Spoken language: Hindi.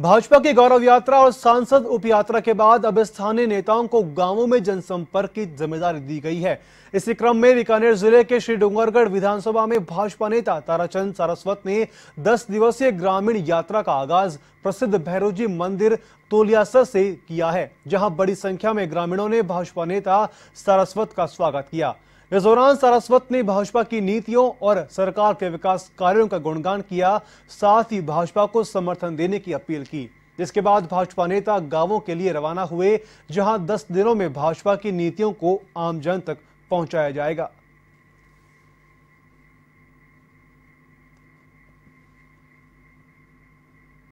भाजपा की गौरव यात्रा और सांसद उप यात्रा के बाद अब स्थानीय नेताओं को गांवों में जनसंपर्क की जिम्मेदारी दी गई है इसी क्रम में बीकानेर जिले के श्री डूंगरगढ़ विधानसभा में भाजपा नेता ताराचंद सारस्वत ने 10 दिवसीय ग्रामीण यात्रा का आगाज प्रसिद्ध भैरोजी मंदिर तोलियासर से किया है जहां बड़ी संख्या में ग्रामीणों ने भाजपा नेता सारस्वत का स्वागत किया इस दौरान सारस्वत ने भाजपा की नीतियों और सरकार के विकास कार्यों का गुणगान किया साथ ही भाजपा को समर्थन देने की अपील की जिसके बाद भाजपा नेता गांवों के लिए रवाना हुए जहां 10 दिनों में भाजपा की नीतियों को आमजन तक पहुंचाया जाएगा